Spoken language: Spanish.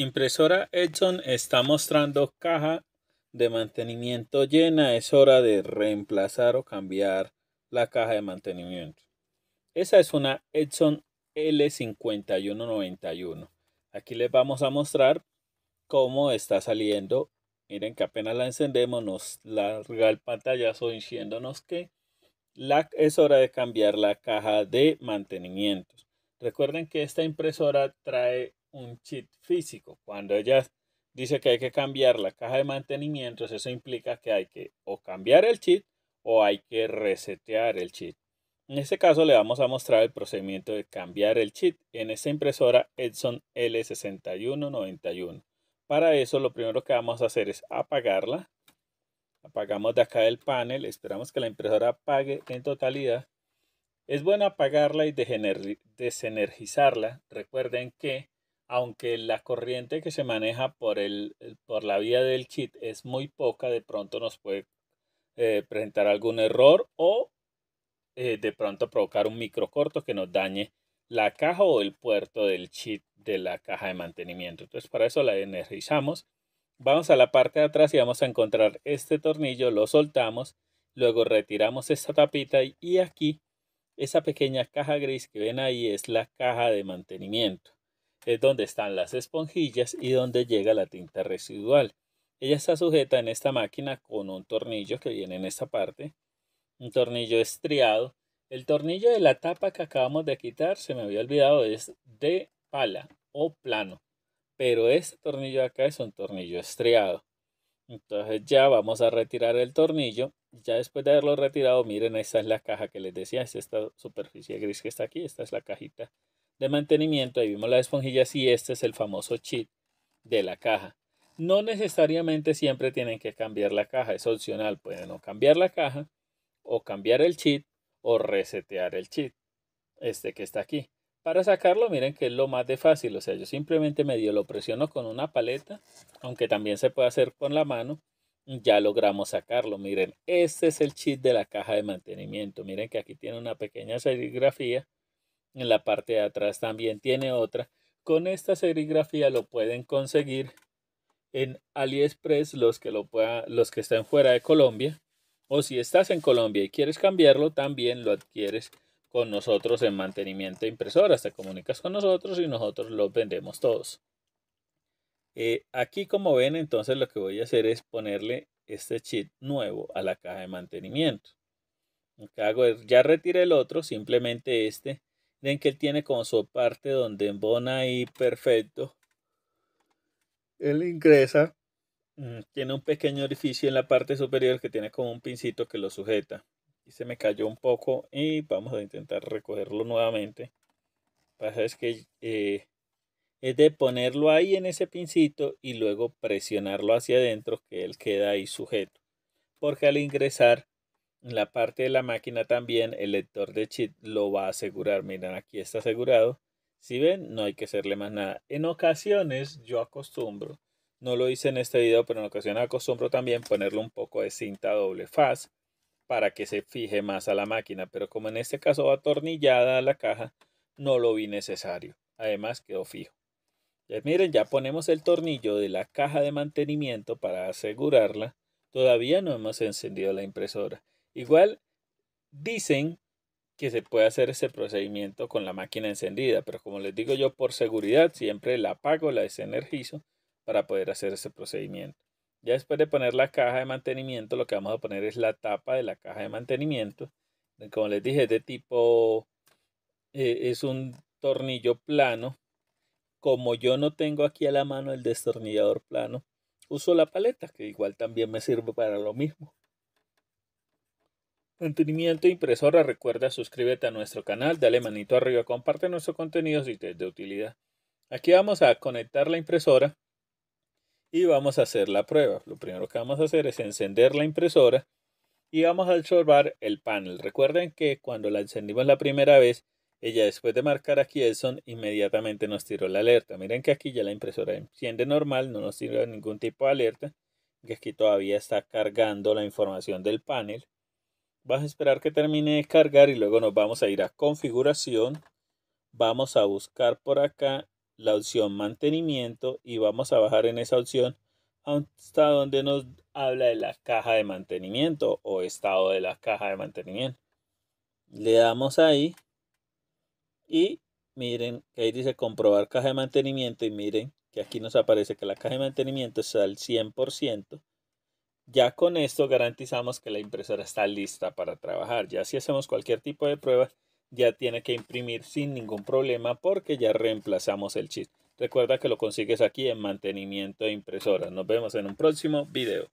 Impresora Edson está mostrando caja de mantenimiento llena. Es hora de reemplazar o cambiar la caja de mantenimiento. Esa es una Edson L5191. Aquí les vamos a mostrar cómo está saliendo. Miren que apenas la encendemos nos larga el pantallazo diciéndonos que la, es hora de cambiar la caja de mantenimiento. Recuerden que esta impresora trae un cheat físico. Cuando ella dice que hay que cambiar la caja de mantenimiento, eso implica que hay que o cambiar el chip o hay que resetear el chip En este caso le vamos a mostrar el procedimiento de cambiar el chip en esta impresora Edson L6191. Para eso lo primero que vamos a hacer es apagarla. Apagamos de acá el panel, esperamos que la impresora apague en totalidad. Es bueno apagarla y desenergizarla. Recuerden que aunque la corriente que se maneja por, eh, la vía del chip es muy poca, de pronto nos puede eh, presentar algún error o eh, de pronto provocar un microcorto que nos dañe la caja o el puerto del chip de la caja de mantenimiento. Entonces para eso la energizamos. Vamos a la parte de atrás y vamos a encontrar este tornillo, lo soltamos, luego retiramos esta tapita y aquí esa pequeña caja gris que ven ahí es la caja de mantenimiento es donde están las esponjillas y donde llega la tinta residual. Ella está sujeta en esta máquina con un tornillo que viene en esta parte, un tornillo estriado. El tornillo de la tapa que acabamos de quitar, se me había olvidado, es de pala o plano, pero este tornillo acá es un tornillo estriado. Entonces ya vamos a retirar el tornillo. Ya después de haberlo retirado, miren, esta es la caja que les decía, es esta superficie gris que está aquí, esta es la cajita de mantenimiento, ahí vimos las esponjillas y este es el famoso chip de la caja. No necesariamente siempre tienen que cambiar la caja, es opcional, pueden no cambiar la caja o cambiar el chip, o resetear el chip, este que está aquí. Para sacarlo, miren que es lo más de fácil, o sea, yo simplemente medio lo presiono con una paleta, aunque también se puede hacer con la mano, ya logramos sacarlo. Miren, este es el chip de la caja de mantenimiento. Miren que aquí tiene una pequeña serigrafía en la parte de atrás también tiene otra. Con esta serigrafía lo pueden conseguir en AliExpress los que, lo los que están fuera de Colombia. O si estás en Colombia y quieres cambiarlo, también lo adquieres con nosotros en mantenimiento de impresoras. Te comunicas con nosotros y nosotros lo vendemos todos. Eh, aquí como ven, entonces lo que voy a hacer es ponerle este chip nuevo a la caja de mantenimiento. ya retiré el otro, simplemente este Ven que él tiene como su parte donde embona ahí perfecto. Él ingresa. Mm, tiene un pequeño orificio en la parte superior que tiene como un pincito que lo sujeta. Y se me cayó un poco y vamos a intentar recogerlo nuevamente. Lo que pasa es que eh, es de ponerlo ahí en ese pincito y luego presionarlo hacia adentro que él queda ahí sujeto. Porque al ingresar la parte de la máquina también el lector de chip lo va a asegurar. Miren, aquí está asegurado. Si ven, no hay que hacerle más nada. En ocasiones yo acostumbro, no lo hice en este video, pero en ocasiones acostumbro también ponerle un poco de cinta doble faz para que se fije más a la máquina. Pero como en este caso va atornillada a la caja, no lo vi necesario. Además quedó fijo. miren, ya ponemos el tornillo de la caja de mantenimiento para asegurarla. Todavía no hemos encendido la impresora. Igual dicen que se puede hacer ese procedimiento con la máquina encendida, pero como les digo yo, por seguridad siempre la apago, la desenergizo para poder hacer ese procedimiento. Ya después de poner la caja de mantenimiento, lo que vamos a poner es la tapa de la caja de mantenimiento. Como les dije, es de tipo, eh, es un tornillo plano. Como yo no tengo aquí a la mano el destornillador plano, uso la paleta, que igual también me sirve para lo mismo. Mantenimiento impresora, recuerda suscríbete a nuestro canal, dale manito arriba, comparte nuestro contenido si te es de utilidad. Aquí vamos a conectar la impresora y vamos a hacer la prueba. Lo primero que vamos a hacer es encender la impresora y vamos a observar el panel. Recuerden que cuando la encendimos la primera vez, ella después de marcar aquí son inmediatamente nos tiró la alerta. Miren que aquí ya la impresora enciende normal, no nos tiró ningún tipo de alerta, que aquí todavía está cargando la información del panel. Vas a esperar que termine de cargar y luego nos vamos a ir a configuración. Vamos a buscar por acá la opción mantenimiento y vamos a bajar en esa opción hasta donde nos habla de la caja de mantenimiento o estado de la caja de mantenimiento. Le damos ahí y miren que ahí dice comprobar caja de mantenimiento y miren que aquí nos aparece que la caja de mantenimiento está al 100%. Ya con esto garantizamos que la impresora está lista para trabajar. Ya si hacemos cualquier tipo de prueba, ya tiene que imprimir sin ningún problema porque ya reemplazamos el chip. Recuerda que lo consigues aquí en mantenimiento de impresoras. Nos vemos en un próximo video.